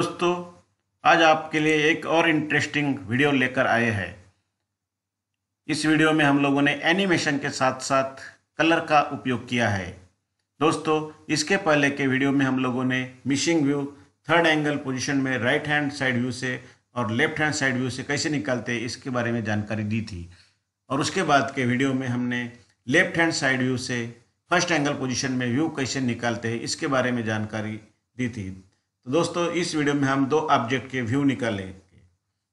दोस्तों आज आपके लिए एक और इंटरेस्टिंग वीडियो लेकर आए हैं इस वीडियो में हम लोगों ने एनिमेशन के साथ साथ कलर का उपयोग किया है दोस्तों इसके पहले के वीडियो में हम लोगों ने missing view third angle position में राइट हैंड साइड व्यू से और लेफ्ट हैंड साइड व्यू से कैसे निकालते हैं इसके बारे में जानकारी दी थी और उसके बाद के वीडियो में हमने लेफ्ट हैंड साइड व्यू से फर्स्ट एंगल पोजिशन में व्यू कैसे निकालते हैं इसके बारे में जानकारी दी थी तो दोस्तों इस वीडियो में हम दो ऑब्जेक्ट के व्यू निकालेंगे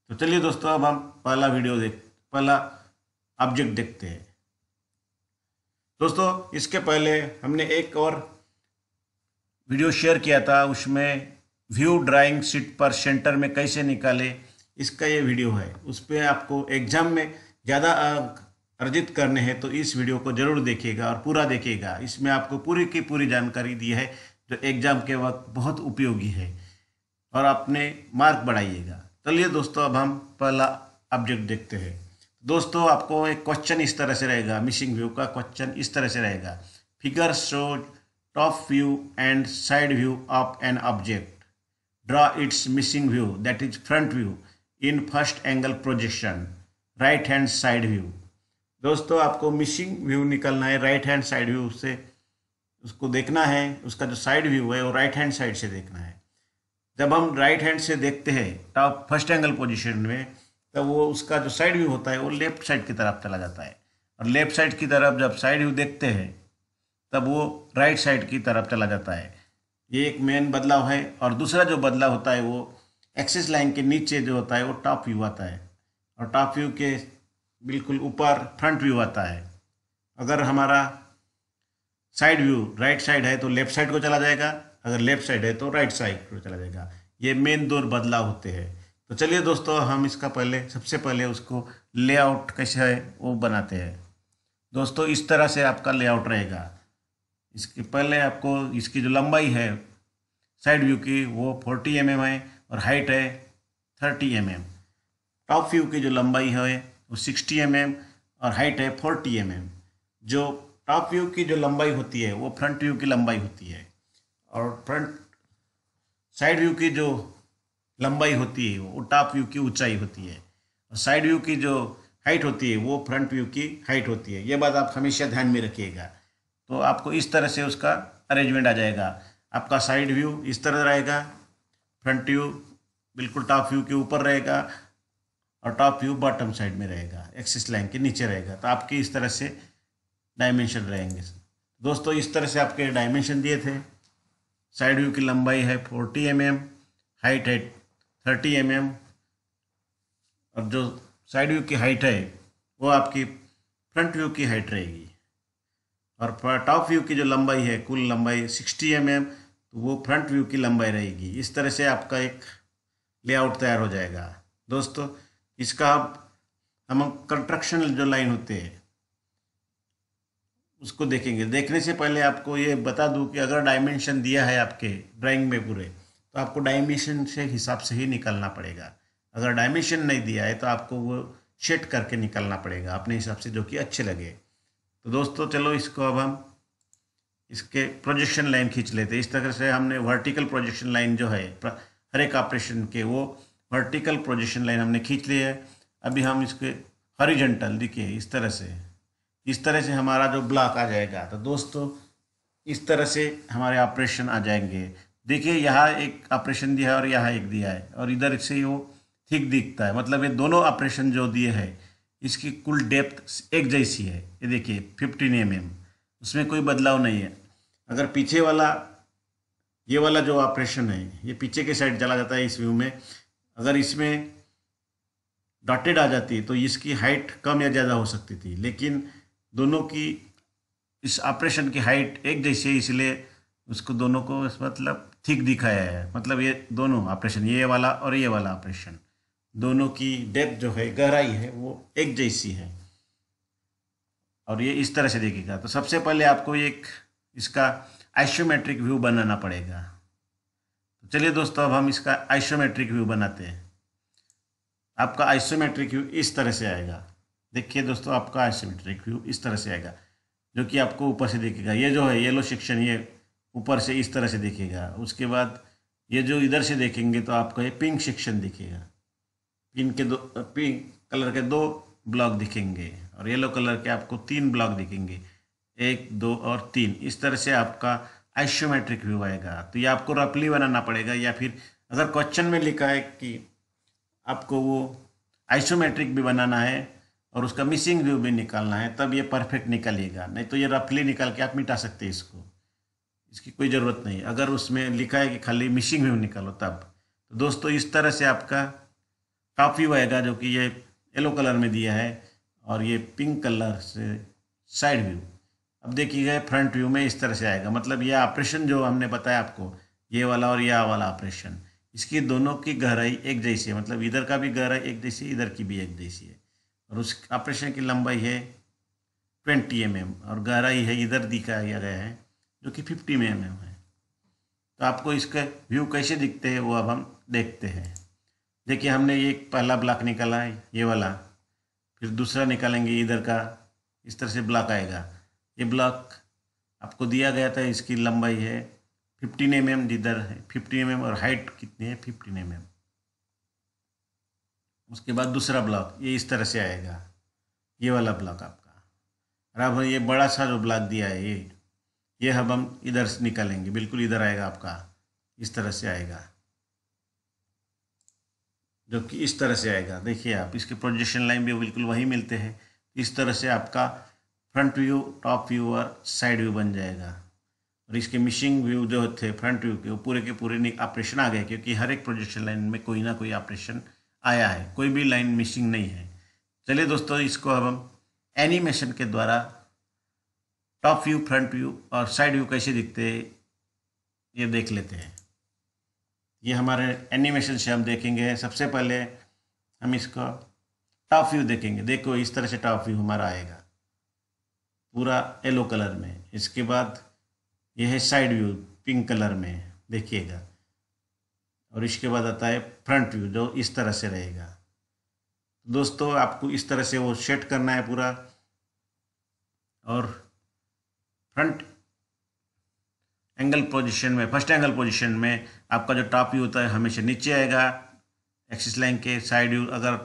तो चलिए दोस्तों अब हम पहला वीडियो देख पहला ऑब्जेक्ट देखते हैं दोस्तों इसके पहले हमने एक और वीडियो शेयर किया था उसमें व्यू ड्राइंग सीट पर सेंटर में कैसे निकाले इसका ये वीडियो है उस पर आपको एग्जाम में ज़्यादा अर्जित करने हैं तो इस वीडियो को जरूर देखिएगा और पूरा देखिएगा इसमें आपको पूरी की पूरी जानकारी दी है जो तो एग्ज़ाम के वक्त बहुत उपयोगी है और अपने मार्क बढ़ाइएगा चलिए दोस्तों अब हम पहला ऑब्जेक्ट देखते हैं दोस्तों आपको एक क्वेश्चन इस तरह से रहेगा मिसिंग व्यू का क्वेश्चन इस तरह से रहेगा figure show top view and side view of an object draw its missing view that is front view in first angle projection right hand side view दोस्तों आपको मिसिंग व्यू निकलना है right hand side view से उसको देखना है उसका जो साइड व्यू है वो राइट हैंड साइड से देखना है जब हम राइट हैंड से देखते हैं टॉप फर्स्ट एंगल पोजिशन में तब वो उसका जो साइड व्यू होता है वो लेफ्ट साइड की तरफ चला जाता है और लेफ्ट साइड की तरफ जब साइड व्यू देखते हैं तब वो राइट साइड की तरफ चला जाता है ये एक मेन बदलाव है और दूसरा जो बदलाव होता है वो एक्सिस लाइन के नीचे जो होता है वो टॉप व्यू आता है और टॉप व्यू के बिल्कुल ऊपर फ्रंट व्यू आता है अगर हमारा साइड व्यू राइट साइड है तो लेफ्ट साइड को चला जाएगा अगर लेफ्ट साइड है तो राइट साइड को चला जाएगा ये मेन दो बदलाव होते हैं तो चलिए दोस्तों हम इसका पहले सबसे पहले उसको लेआउट कैसे है वो बनाते हैं दोस्तों इस तरह से आपका लेआउट रहेगा इसके पहले आपको इसकी जो लंबाई है साइड व्यू की वो फोर्टी एम mm है और हाइट है thirty M mm. Top view की जो लंबाई है वो सिक्सटी एम mm और हाइट है फोर्टी एम mm, जो टॉप व्यू की जो लंबाई होती है वो फ्रंट व्यू की लंबाई होती है और फ्रंट साइड व्यू की जो लंबाई होती है वो टॉप व्यू की ऊंचाई होती है और साइड व्यू की जो हाइट होती है वो फ्रंट व्यू की हाइट होती है ये बात आप हमेशा ध्यान में रखिएगा तो आपको इस तरह से उसका अरेंजमेंट आ जाएगा आपका साइड व्यू इस तरह रहेगा फ्रंट व्यू बिल्कुल टॉप व्यू के ऊपर रहेगा और टॉप व्यू बॉटम साइड में रहेगा एक्सिस लाइन के नीचे रहेगा तो आपकी इस तरह से डायमेंशन रहेंगे दोस्तों इस तरह से आपके डायमेंशन दिए थे साइड व्यू की लंबाई है 40 एम mm, हाइट है 30 एम mm, और जो साइड व्यू की हाइट है वो आपकी फ्रंट व्यू की हाइट रहेगी और टॉप व्यू की जो लंबाई है कुल लंबाई 60 एम mm, तो वो फ्रंट व्यू की लंबाई रहेगी इस तरह से आपका एक लेआउट तैयार हो जाएगा दोस्तों इसका हम कंस्ट्रक्शन जो लाइन होते हैं उसको देखेंगे देखने से पहले आपको ये बता दूं कि अगर डायमेंशन दिया है आपके ड्राइंग में पूरे तो आपको डायमेंशन से हिसाब से ही निकलना पड़ेगा अगर डायमेंशन नहीं दिया है तो आपको वो शेड करके निकलना पड़ेगा अपने हिसाब से जो कि अच्छे लगे तो दोस्तों चलो इसको अब हम इसके प्रोजेक्शन लाइन खींच लेते इस तरह से हमने वर्टिकल प्रोजेक्शन लाइन जो है हर एक ऑपरेशन के वो वर्टिकल प्रोजेक्शन लाइन हमने खींच ली है अभी हम इसके हॉरिजेंटल देखिए इस तरह से इस तरह से हमारा जो ब्लॉक आ जाएगा तो दोस्तों इस तरह से हमारे ऑपरेशन आ जाएंगे देखिए यहाँ एक ऑपरेशन दिया है और यहाँ एक दिया है और इधर से वो ठीक दिखता है मतलब ये दोनों ऑपरेशन जो दिए हैं इसकी कुल डेप्थ एक जैसी है ये देखिए फिफ्टीन एम mm, उसमें कोई बदलाव नहीं है अगर पीछे वाला ये वाला जो ऑपरेशन है ये पीछे के साइड चला जाता है इस व्यू में अगर इसमें डॉटेड आ जाती तो इसकी हाइट कम या ज़्यादा हो सकती थी लेकिन दोनों की इस ऑपरेशन की हाइट एक जैसी है इसलिए उसको दोनों को मतलब ठीक दिखाया है मतलब ये दोनों ऑपरेशन ये वाला और ये वाला ऑपरेशन दोनों की डेप्थ जो है गहराई है वो एक जैसी है और ये इस तरह से देखेगा तो सबसे पहले आपको एक इसका आइसोमेट्रिक व्यू बनाना पड़ेगा तो चलिए दोस्तों अब हम इसका आइसोमेट्रिक व्यू बनाते हैं आपका आइसोमेट्रिक व्यू इस तरह से आएगा देखिए दोस्तों आपका आइसोमेट्रिक व्यू इस तरह से आएगा जो कि आपको ऊपर से दिखेगा ये जो है येलो सेक्शन ये ऊपर से इस तरह से दिखेगा उसके बाद ये जो इधर से देखेंगे तो आपको ये पिंक सेक्शन दिखेगा पिंक के दो पिंक कलर के दो ब्लॉक दिखेंगे और येलो कलर के आपको तीन ब्लॉक दिखेंगे एक दो और तीन इस तरह से आपका आइसोमेट्रिक व्यू आएगा तो ये आपको रफली बनाना पड़ेगा या फिर अगर क्वेश्चन में लिखा है कि आपको वो आइसोमेट्रिक भी बनाना है और उसका मिसिंग व्यू भी निकालना है तब ये परफेक्ट निकलेगा नहीं तो ये रफली निकाल के आप मिटा सकते हैं इसको इसकी कोई ज़रूरत नहीं अगर उसमें लिखा है कि खाली मिसिंग व्यू निकालो तब तो दोस्तों इस तरह से आपका टॉप व्यू आएगा जो कि ये येलो कलर में दिया है और ये पिंक कलर से साइड व्यू अब देखिएगा फ्रंट व्यू में इस तरह से आएगा मतलब यह ऑपरेशन जो हमने बताया आपको ये वाला और यह वाला ऑपरेशन इसकी दोनों की गहराई एक जैसी है मतलब इधर का भी गहराई एक जैसी है इधर की भी एक जैसी है और उस ऑपरेशन की लंबाई है ट्वेंटी एम mm और गहराई है इधर दिखाया गया है जो कि फिफ्टी एम एम है तो आपको इसके व्यू कैसे दिखते हैं वो अब हम देखते हैं देखिए हमने ये पहला ब्लॉक निकाला है ये वाला फिर दूसरा निकालेंगे इधर का इस तरह से ब्लॉक आएगा ये ब्लॉक आपको दिया गया था इसकी लंबाई है फिफ्टीन एम एम जिधर है फिफ्टीन एम एम और हाइट कितनी है फिफ्टीन एम एम उसके बाद दूसरा ब्लॉक ये इस तरह से आएगा ये वाला ब्लॉक आपका और अब ये बड़ा सा जो ब्लॉक दिया है ये ये अब हम इधर से निकालेंगे बिल्कुल इधर आएगा आपका इस तरह से आएगा जो कि इस तरह से आएगा देखिए आप इसके प्रोजेक्शन लाइन भी बिल्कुल वही मिलते हैं इस तरह से आपका फ्रंट व्यू टॉप व्यू और साइड व्यू बन जाएगा और इसके मिशिंग व्यू जो थे फ्रंट व्यू के वो पूरे के पूरे ऑपरेशन आ गए क्योंकि हर एक प्रोजेक्शन लाइन में कोई ना कोई ऑपरेशन आया है कोई भी लाइन मिसिंग नहीं है चलिए दोस्तों इसको अब हम एनिमेशन के द्वारा टॉप व्यू फ्रंट व्यू और साइड व्यू कैसे दिखते हैं ये देख लेते हैं ये हमारे एनिमेशन से हम देखेंगे सबसे पहले हम इसको टॉप व्यू देखेंगे देखो इस तरह से टॉप व्यू हमारा आएगा पूरा येलो कलर में इसके बाद यह है साइड व्यू पिंक कलर में देखिएगा और इसके बाद आता है फ्रंट व्यू जो इस तरह से रहेगा दोस्तों आपको इस तरह से वो सेट करना है पूरा और फ्रंट एंगल पोजीशन में फर्स्ट एंगल पोजीशन में आपका जो टॉप व्यू होता है हमेशा नीचे आएगा एक्सिस लाइन के साइड व्यू अगर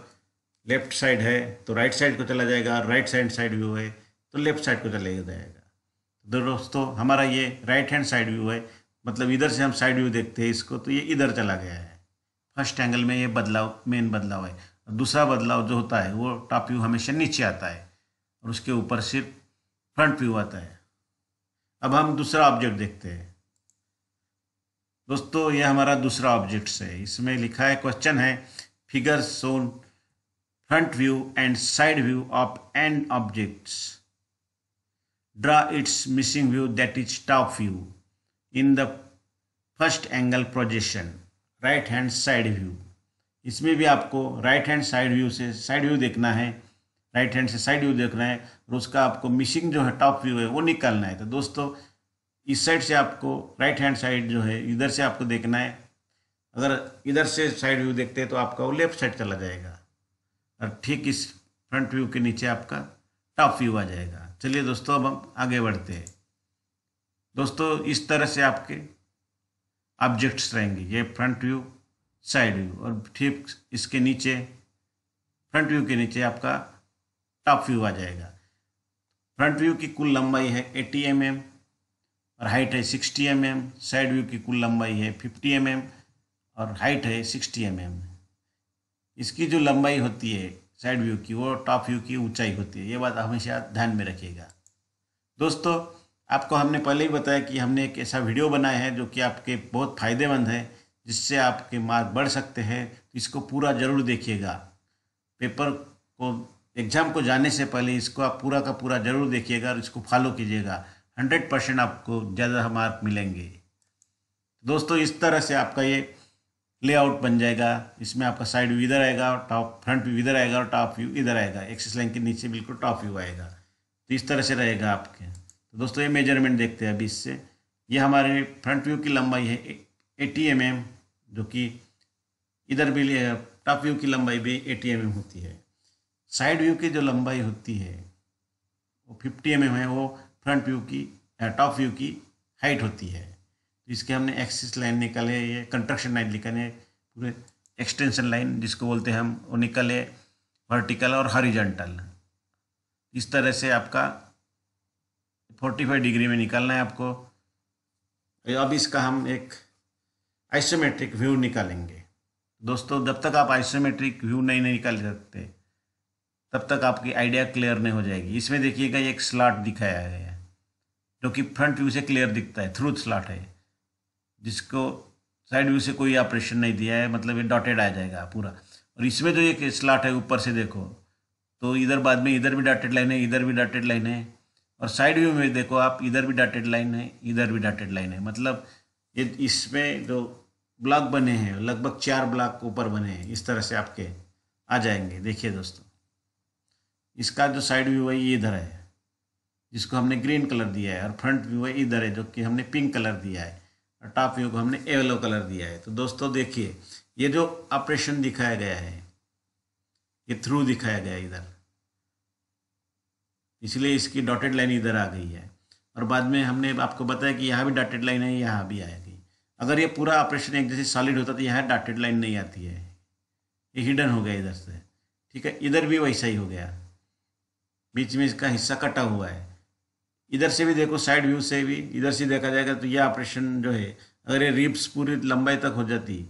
लेफ्ट साइड है तो राइट साइड को चला जाएगा राइट साइड साइड व्यू है तो लेफ्ट साइड को चला जाएगा तो दोस्तों हमारा ये राइट हैंड साइड व्यू है मतलब इधर से हम साइड व्यू देखते हैं इसको तो ये इधर चला गया है फर्स्ट एंगल में ये बदलाव मेन बदलाव है दूसरा बदलाव जो होता है वो टॉप व्यू हमेशा नीचे आता है और उसके ऊपर सिर्फ फ्रंट व्यू आता है अब हम दूसरा ऑब्जेक्ट देखते हैं दोस्तों ये हमारा दूसरा ऑब्जेक्ट्स है इसमें लिखा है क्वेश्चन है figure shows front view and side view of and objects draw its missing view that is top view in the first angle projection right hand side view इसमें भी आपको राइट हैंड साइड व्यू से side view देखना है right hand से side view देखना है और उसका आपको मिसिंग जो है टॉप व्यू है वो निकालना है तो दोस्तों इस साइड से आपको राइट हैंड साइड जो है इधर से आपको देखना है अगर इधर से साइड व्यू देखते हैं तो आपका वो लेफ्ट साइड चला जाएगा और ठीक इस फ्रंट व्यू के नीचे आपका टॉप व्यू आ जाएगा चलिए दोस्तों अब हम आगे बढ़ते हैं दोस्तों इस तरह से आपके ऑब्जेक्ट्स रहेंगे ये फ्रंट व्यू साइड व्यू और ठीक इसके नीचे फ्रंट व्यू के नीचे आपका टॉप व्यू आ जाएगा फ्रंट व्यू की कुल लंबाई है 80 एम mm और हाइट है 60 एम mm, साइड व्यू की कुल लंबाई है 50 एम mm और हाइट है 60 एम mm. इसकी जो लंबाई होती है साइड व्यू की वो टॉप व्यू की ऊंचाई होती है ये बात हमेशा ध्यान में रखिएगा दोस्तों आपको हमने पहले ही बताया कि हमने एक ऐसा वीडियो बनाया है जो कि आपके बहुत फ़ायदेमंद है जिससे आपके मार्क बढ़ सकते हैं तो इसको पूरा ज़रूर देखिएगा पेपर को एग्ज़ाम को जाने से पहले इसको आप पूरा का पूरा ज़रूर देखिएगा और इसको फॉलो कीजिएगा हंड्रेड परसेंट आपको ज़्यादा मार्क मिलेंगे दोस्तों इस तरह से आपका ये लेआउट बन जाएगा इसमें आपका साइड व्यू इधर आएगा और टॉप फ्रंट व्यू इधर आएगा और टॉप व्यू इधर आएगा एक्सिस लाइन के नीचे बिल्कुल टॉप व्यू आएगा तो इस तरह से रहेगा आपके तो दोस्तों ये मेजरमेंट देखते हैं अभी इससे ये हमारे फ्रंट व्यू की लंबाई है एटी एम एम जो कि इधर भी टॉप व्यू की लंबाई भी एटी एम एम होती है साइड व्यू की जो लंबाई होती है वो फिफ्टी एम एम है वो फ्रंट व्यू की टॉप व्यू की हाइट होती है तो इसके हमने एक्सिस लाइन निकाले ये कंस्ट्रक्शन लाइन निकाले पूरे एक्सटेंशन लाइन जिसको बोलते हैं हम वो निकाले वर्टिकल और हॉरिजॉन्टल इस तरह से आपका फोर्टी फाइव डिग्री में निकालना है आपको अब इसका हम एक आइसोमेट्रिक व्यू निकालेंगे दोस्तों जब तक आप आइसोमेट्रिक व्यू नहीं निकाल सकते तब तक आपकी आइडिया क्लियर नहीं हो जाएगी इसमें देखिएगा एक स्लॉट दिखाया गया है जो कि फ्रंट व्यू से क्लियर दिखता है थ्रू स्लॉट है जिसको साइड व्यू से कोई ऑपरेशन नहीं दिया है मतलब ये डॉटेड आ जाएगा पूरा और इसमें जो एक स्लॉट है ऊपर से देखो तो इधर बाद में इधर भी डॉटेड लाइन है इधर भी डॉटेड लाइन है और साइड व्यू में देखो आप इधर भी डाटेड लाइन है इधर भी डाटेड लाइन है मतलब ये इसमें जो ब्लॉक बने हैं लगभग चार ब्लॉक ऊपर बने हैं इस तरह से आपके आ जाएंगे देखिए दोस्तों इसका जो साइड व्यू है ये इधर है जिसको हमने ग्रीन कलर दिया है और फ्रंट व्यू है इधर है जो कि हमने पिंक कलर दिया है और टॉप व्यू को हमने येलो कलर दिया है तो दोस्तों देखिए ये जो ऑपरेशन दिखाया गया है ये थ्रू दिखाया गया है इधर इसलिए इसकी डॉटेड लाइन इधर आ गई है और बाद में हमने आपको बताया कि यहाँ भी डॉटेड लाइन है यहाँ भी आएगी अगर ये पूरा ऑपरेशन एक जैसे सॉलिड होता तो यहाँ डॉटेड लाइन नहीं आती है ये हिडन हो गया इधर से ठीक है इधर भी वैसा ही हो गया बीच में इसका हिस्सा कटा हुआ है इधर से भी देखो साइड व्यू से भी इधर से देखा जाएगा तो यह ऑपरेशन जो है अगर ये रिप्स पूरी लंबाई तक हो जाती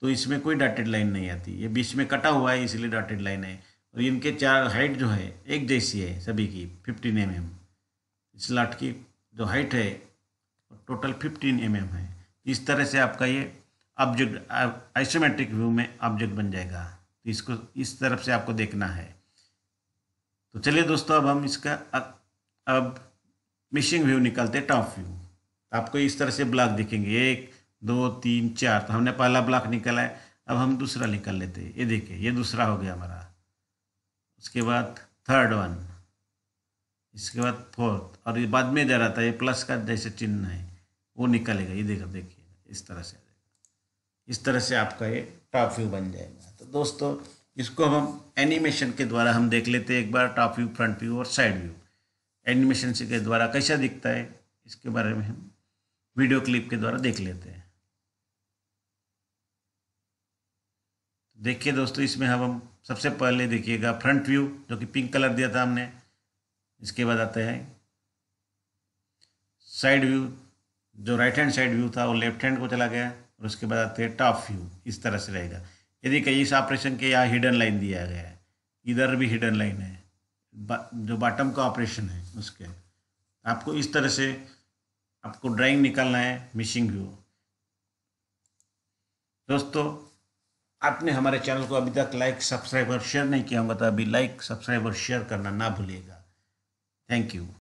तो इसमें कोई डॉटेड लाइन नहीं आती ये बीच में कटा हुआ है इसलिए डॉटेड लाइन है तो इनके चार हाइट जो है एक जैसी है सभी की फिफ्टीन एम एम स्लॉट की जो हाइट है टोटल फिफ्टीन एम एम है इस तरह से आपका ये ऑब्जेक्ट आइसोमेट्रिक व्यू में ऑब्जेक्ट बन जाएगा तो इसको इस तरफ से आपको देखना है तो चलिए दोस्तों अब हम इसका अब मिशिंग व्यू निकालते हैं टॉप व्यू तो आपको इस तरह से ब्लॉक दिखेंगे एक दो तीन चार तो हमने पहला ब्लॉक निकाला है अब हम दूसरा निकाल लेते हैं ये देखिए ये दूसरा हो गया हमारा उसके बाद थर्ड वन इसके बाद फोर्थ और ये बाद में जा रहा था ये प्लस का जैसे चिन्ह है वो निकलेगा ये देखो देखिए इस तरह से इस तरह से आपका ये टॉप व्यू बन जाएगा तो दोस्तों इसको हम एनिमेशन के द्वारा हम देख लेते हैं एक बार टॉप व्यू फ्रंट व्यू और साइड व्यू एनिमेशन के द्वारा कैसा दिखता है इसके बारे में हम वीडियो क्लिप के द्वारा देख लेते हैं देखिए दोस्तों इसमें हम हम सबसे पहले देखिएगा फ्रंट व्यू जो कि पिंक कलर दिया था हमने इसके बाद आता है साइड व्यू जो राइट हैंड साइड व्यू था वो लेफ्ट हैंड को चला गया और उसके बाद आते हैं टॉप व्यू इस तरह से रहेगा यदि कहीं इस ऑपरेशन के यहाँ हिडन लाइन दिया गया है इधर भी हिडन लाइन है बा, जो बॉटम का ऑपरेशन है उसके आपको इस तरह से आपको ड्राइंग निकालना है मिसिंग व्यू दोस्तों आपने हमारे चैनल को अभी तक लाइक सब्सक्राइब और शेयर नहीं किया होगा तो अभी लाइक सब्सक्राइब और शेयर करना ना भूलिएगा थैंक यू